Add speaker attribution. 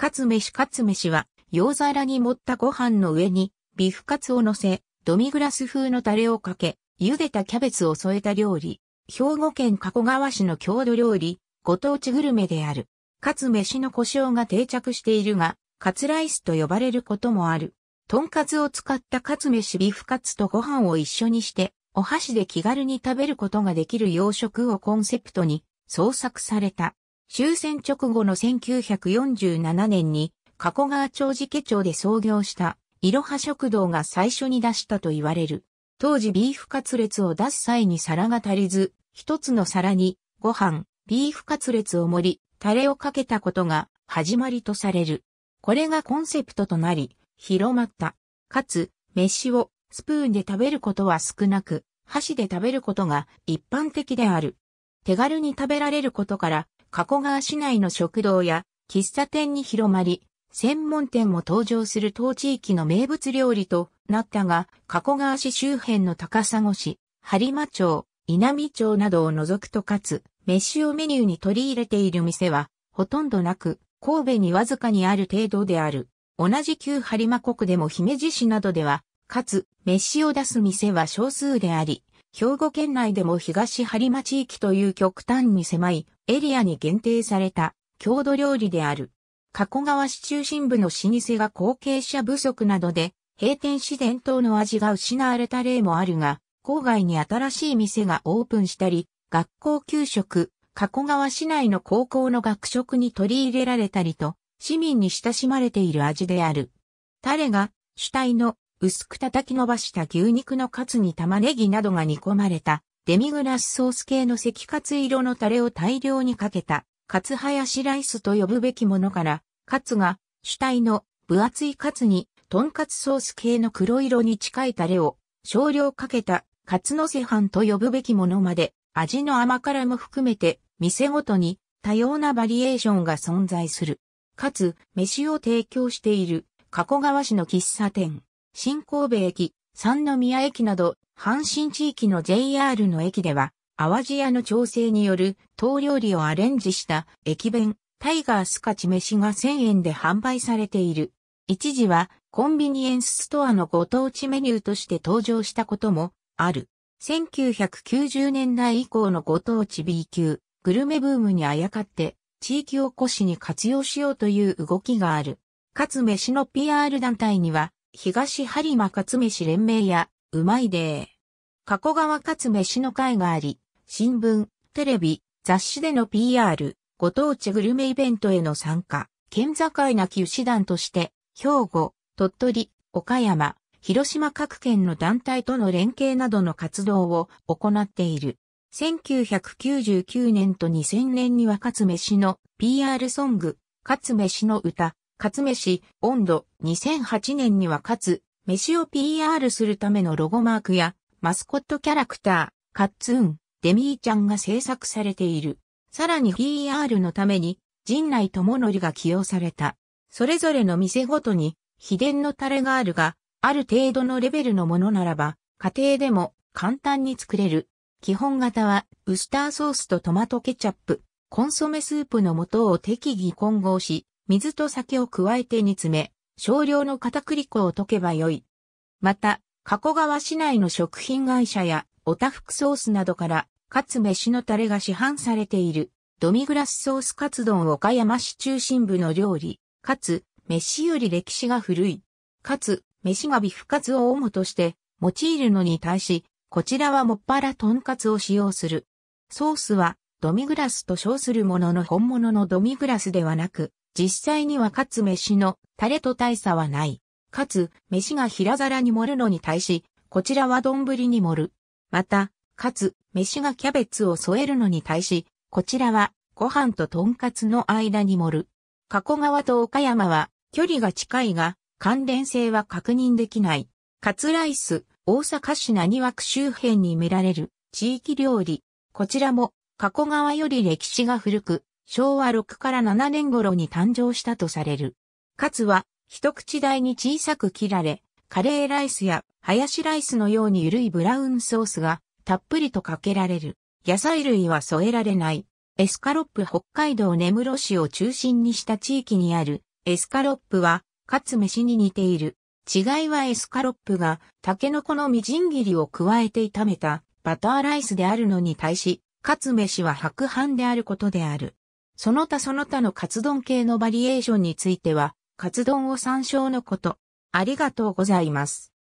Speaker 1: カツ飯カツ飯は、洋皿に盛ったご飯の上に、ビフカツを乗せ、ドミグラス風のタレをかけ、茹でたキャベツを添えた料理。兵庫県加古川市の郷土料理、ご当地グルメである。カツ飯の故障が定着しているが、カツライスと呼ばれることもある。とんかつを使ったカツ飯ビフカツとご飯を一緒にして、お箸で気軽に食べることができる洋食をコンセプトに創作された。終戦直後の1947年に、加古川町寺家町で創業した、いろは食堂が最初に出したと言われる。当時ビーフカツレツを出す際に皿が足りず、一つの皿に、ご飯、ビーフカツレツを盛り、タレをかけたことが始まりとされる。これがコンセプトとなり、広まった。かつ、飯をスプーンで食べることは少なく、箸で食べることが一般的である。手軽に食べられることから、加古川市内の食堂や喫茶店に広まり、専門店も登場する当地域の名物料理となったが、加古川市周辺の高砂市、播磨町、稲美町などを除くとかつ、飯をメニューに取り入れている店は、ほとんどなく、神戸にわずかにある程度である。同じ旧播磨国でも姫路市などでは、かつ、飯を出す店は少数であり、兵庫県内でも東播磨地域という極端に狭いエリアに限定された郷土料理である。加古川市中心部の老舗が後継者不足などで閉店し伝統の味が失われた例もあるが、郊外に新しい店がオープンしたり、学校給食、加古川市内の高校の学食に取り入れられたりと、市民に親しまれている味である。タレが主体の薄く叩き伸ばした牛肉のカツに玉ねぎなどが煮込まれた、デミグラスソース系の赤カツ色のタレを大量にかけた、カツハヤシライスと呼ぶべきものから、カツが主体の分厚いカツに、トンカツソース系の黒色に近いタレを少量かけた、カツのせ飯と呼ぶべきものまで、味の甘辛も含めて、店ごとに多様なバリエーションが存在する。かつ、飯を提供している、加古川市の喫茶店。新神戸駅、三宮駅など、阪神地域の JR の駅では、淡路屋の調整による、糖料理をアレンジした駅弁、タイガースカチ飯が1000円で販売されている。一時は、コンビニエンスストアのご当地メニューとして登場したことも、ある。1990年代以降のご当地 B 級、グルメブームにあやかって、地域おこしに活用しようという動きがある。かつ飯の PR 団体には、東播磨勝つし連盟や、うまいでー。加古川勝つしの会があり、新聞、テレビ、雑誌での PR、ご当地グルメイベントへの参加、県境なき牛団として、兵庫、鳥取、岡山、広島各県の団体との連携などの活動を行っている。1999年と2000年には勝つ飯の PR ソング、勝つ飯の歌、勝飯、温度、2008年には勝つ、飯を PR するためのロゴマークや、マスコットキャラクター、カッツン、デミーちゃんが制作されている。さらに PR のために、陣内智則が起用された。それぞれの店ごとに、秘伝のタレがあるが、ある程度のレベルのものならば、家庭でも簡単に作れる。基本型は、ウスターソースとトマトケチャップ、コンソメスープの素を適宜混合し、水と酒を加えて煮詰め、少量の片栗粉を溶けばよい。また、加古川市内の食品会社や、おたふくソースなどから、かつ飯のタレが市販されている、ドミグラスソースカツ丼岡山市中心部の料理、かつ、飯より歴史が古い。かつ、飯がビフカツを主として、用いるのに対し、こちらはもっぱらトンカツを使用する。ソースは、ドミグラスと称するものの本物のドミグラスではなく、実際にはかつ飯のタレと大差はない。かつ、飯が平皿に盛るのに対し、こちらは丼に盛る。また、かつ、飯がキャベツを添えるのに対し、こちらは、ご飯ととんかつの間に盛る。加古川と岡山は、距離が近いが、関連性は確認できない。カツライス、大阪市何枠周辺に見られる地域料理。こちらも、加古川より歴史が古く、昭和6から7年頃に誕生したとされる。カツは、一口大に小さく切られ、カレーライスやハヤシライスのようにゆるいブラウンソースがたっぷりとかけられる。野菜類は添えられない。エスカロップ北海道根室市を中心にした地域にあるエスカロップはカツ飯に似ている。違いはエスカロップがタケノコのみじん切りを加えて炒めたバターライスであるのに対し、カツ飯は白飯であることである。その他その他のカツ丼系のバリエーションについては、カツ丼を参照のこと。ありがとうございます。